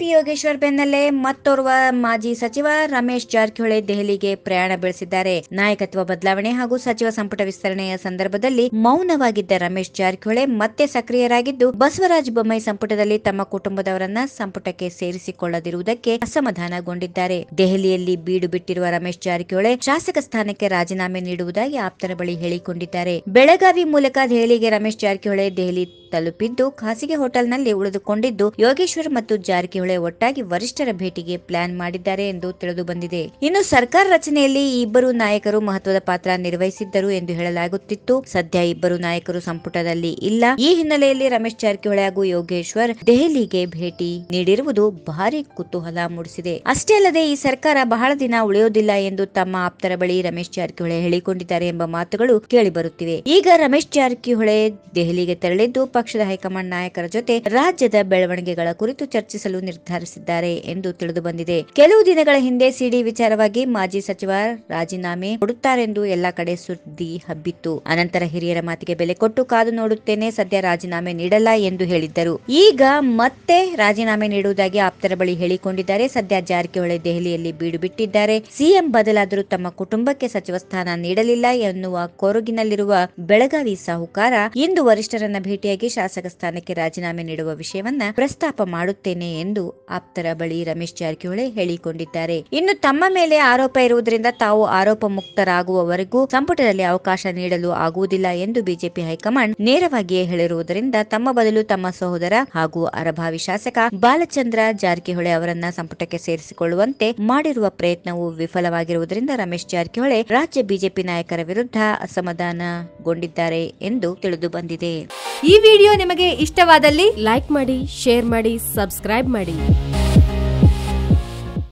P Yogeshwar ಬೆನ್ನಲ್ಲೇ ಮತ್ತೋರ್ವ ಮಾಜಿ ಸಚಿವ ರಮೇಶ್ ಜಾರಕಿಹೊಳಿ ದೆಹಲಿಗೆ ಪ್ರಯಾಣ ಬೆಳೆಸಿದ್ದಾರೆ ನಾಯಕತ್ವ ಬದಲಾವಣೆ ಹಾಗೂ ಸಚಿವ ಸಂಪುಟ ವಿಸ್ತರಣೆಯ ಸಂದರ್ಭದಲ್ಲಿ ಮೌನವಾಗಿದ್ದ ರಮೇಶ್ ಜಾರಕಿಹೊಳಿ ಮತ್ತೆ ಸಕ್ರಿಯರಾಗಿದ್ದು ಬಸವರಾಜ ಬೊಮ್ಮಾಯಿ ಸಂಪುಟದಲ್ಲಿ ತಮ್ಮ ಕುಟುಂಬದವರನ್ನ ಸಂಪುಟಕ್ಕೆ ಸೇರಿಸಿಕೊಳ್ಳದಿರುವುದಕ್ಕೆ ಅಸಮಾಧಾನಗೊಂಡಿದ್ದಾರೆ ದೆಹಲಿಯಲ್ಲಿ ಬೀಡು ಬಿಟ್ಟಿರುವ ರಮೇಶ್ ಜಾರಕಿಹೊಳಿ ಶಾಸಕ ಸ್ಥಾನಕ್ಕೆ ರಾಜೀನಾಮೆ ನೀಡುವುದಾಗಿ ಆಪ್ತರ ಬಳಿ ಹೇಳಿಕೊಂಡಿದ್ದಾರೆ ಬೆಳಗಾವಿ ಮೂಲಕ ದೆಹಲಿಗೆ ರಮೇಶ್ ಜಾರಕಿಹೊಳಿ ದೆಹಲಿ ತಲುಪಿದ್ದು ಖಾಸಗಿ ಹೋಟೆಲ್ನಲ್ಲಿ ಉಳಿದುಕೊಂಡಿದ್ದು ಯೋಗೇಶ್ವರ್ ಮತ್ತು ಜಾರಕಿಹೊಳಿ ಒಟ್ಟಾಗಿ ವರಿಷ್ಠರ ಭೇಟಿಗೆ ಪ್ಲಾನ್ ಮಾಡಿದ್ದಾರೆ ಎಂದು ತಿಳಿದು ಬಂದಿದೆ ಇನ್ನು ಸರ್ಕಾರ ರಚನೆಯಲ್ಲಿ ಈ ಇಬ್ಬರು ನಾಯಕರು ಮಹತ್ವದ ಪಾತ್ರ ನಿರ್ವಹಿಸಿದ್ದರು ಎಂದು ಹೇಳಲಾಗುತ್ತಿತ್ತು ಸದ್ಯ ಇಬ್ಬರು ನಾಯಕರು ಸಂಪುಟದಲ್ಲಿ ಇಲ್ಲ ಈ ಹಿನ್ನೆಲೆಯಲ್ಲಿ ರಮೇಶ್ ಜಾರಕಿಹೊಳಿ ಹಾಗೂ ಯೋಗೇಶ್ವರ್ ದೆಹಲಿಗೆ ಭೇಟಿ ನೀಡಿರುವುದು ಭಾರಿ ಕುತೂಹಲ ಮೂಡಿಸಿದೆ ಅಷ್ಟೇ ಅಲ್ಲದೆ ಈ ಸರ್ಕಾರ ಬಹಳ ದಿನ ಉಳಿಯೋದಿಲ್ಲ ಎಂದು ತಮ್ಮ ಆಪ್ತರ ಬಳಿ ರಮೇಶ್ ಜಾರಕಿಹೊಳಿ ಹೇಳಿಕೊಂಡಿದ್ದಾರೆ ಎಂಬ ಮಾತುಗಳು ಕೇಳಿಬರುತ್ತಿವೆ ಈಗ ರಮೇಶ್ ಜಾರಕಿಹೊಳಿ ದೆಹಲಿಗೆ ತೆರಳಿದ್ದು ಪಕ್ಷದ ಹೈಕಮಾಂಡ್ ನಾಯಕರ ಜೊತೆ ರಾಜ್ಯದ ಬೆಳವಣಿಗೆಗಳ ಕುರಿತು ಚರ್ಚಿಸಲು ನಿರ್ಧರಿಸಿದ್ದಾರೆ ಎಂದು ತಿಳಿದು ಬಂದಿದೆ ಕೆಲವು ದಿನಗಳ ಹಿಂದೆ ಸಿಡಿ ವಿಚಾರವಾಗಿ ಮಾಜಿ ಸಚಿವ ರಾಜೀನಾಮೆ ಕೊಡುತ್ತಾರೆಂದು ಎಲ್ಲ ಕಡೆ ಸುದ್ದಿ ಹಬ್ಬಿತ್ತು ಅನಂತರ ಹಿರಿಯರ ಮಾತಿಗೆ ಬೆಲೆ ಕೊಟ್ಟು ಕಾದು ನೋಡುತ್ತೇನೆ ಸದ್ಯ ರಾಜೀನಾಮೆ ನೀಡಲ್ಲ ಎಂದು ಹೇಳಿದ್ದರು ಈಗ ಮತ್ತೆ ರಾಜೀನಾಮೆ ನೀಡುವುದಾಗಿ ಆಪ್ತರ ಬಳಿ ಹೇಳಿಕೊಂಡಿದ್ದಾರೆ ಸದ್ಯ ಜಾರಕಿಹೊಳಿ ದೆಹಲಿಯಲ್ಲಿ ಬೀಡು ಬಿಟ್ಟಿದ್ದಾರೆ ಸಿಎಂ ಬದಲಾದರೂ ತಮ್ಮ ಕುಟುಂಬಕ್ಕೆ ಸಚಿವ ಸ್ಥಾನ ನೀಡಲಿಲ್ಲ ಎನ್ನುವ ಕೊರಗಿನಲ್ಲಿರುವ ಬೆಳಗಾವಿ ಸಾಹುಕಾರ ಇಂದು ವರಿಷ್ಠರನ್ನ ಭೇಟಿಯಾಗಿ ಶಾಸಕ ಸ್ಥಾನಕ್ಕೆ ರಾಜೀನಾಮೆ ನೀಡುವ ವಿಷಯವನ್ನ ಪ್ರಸ್ತಾಪ ಮಾಡುತ್ತೇನೆ ಎಂದು ಆಪ್ತರ ಬಳಿ ರಮೇಶ್ ಜಾರಕಿಹೊಳಿ ಹೇಳಿಕೊಂಡಿದ್ದಾರೆ ಇನ್ನು ತಮ್ಮ ಮೇಲೆ ಆರೋಪ ಇರುವುದರಿಂದ ತಾವು ಆರೋಪ ಮುಕ್ತರಾಗುವವರೆಗೂ ಸಂಪುಟದಲ್ಲಿ ಅವಕಾಶ ನೀಡಲು ಆಗುವುದಿಲ್ಲ ಎಂದು ಬಿಜೆಪಿ ಹೈಕಮಾಂಡ್ ನೇರವಾಗಿಯೇ ಹೇಳಿರುವುದರಿಂದ ತಮ್ಮ ಬದಲು ತಮ್ಮ ಸಹೋದರ ಹಾಗೂ ಅರಭಾವಿ ಶಾಸಕ ಬಾಲಚಂದ್ರ ಜಾರಕಿಹೊಳಿ ಅವರನ್ನ ಸಂಪುಟಕ್ಕೆ ಸೇರಿಸಿಕೊಳ್ಳುವಂತೆ ಮಾಡಿರುವ ಪ್ರಯತ್ನವು ವಿಫಲವಾಗಿರುವುದರಿಂದ ರಮೇಶ್ ಜಾರಕಿಹೊಳಿ ರಾಜ್ಯ ಬಿಜೆಪಿ ನಾಯಕರ ವಿರುದ್ಧ ಅಸಮಾಧಾನಗೊಂಡಿದ್ದಾರೆ ಎಂದು ತಿಳಿದು ಬಂದಿದೆ ಈ ವಿಡಿಯೋ ನಿಮಗೆ ಇಷ್ಟವಾದಲ್ಲಿ ಲೈಕ್ ಮಾಡಿ ಶೇರ್ ಮಾಡಿ ಸಬ್ಸ್ಕ್ರೈಬ್ ಮಾಡಿ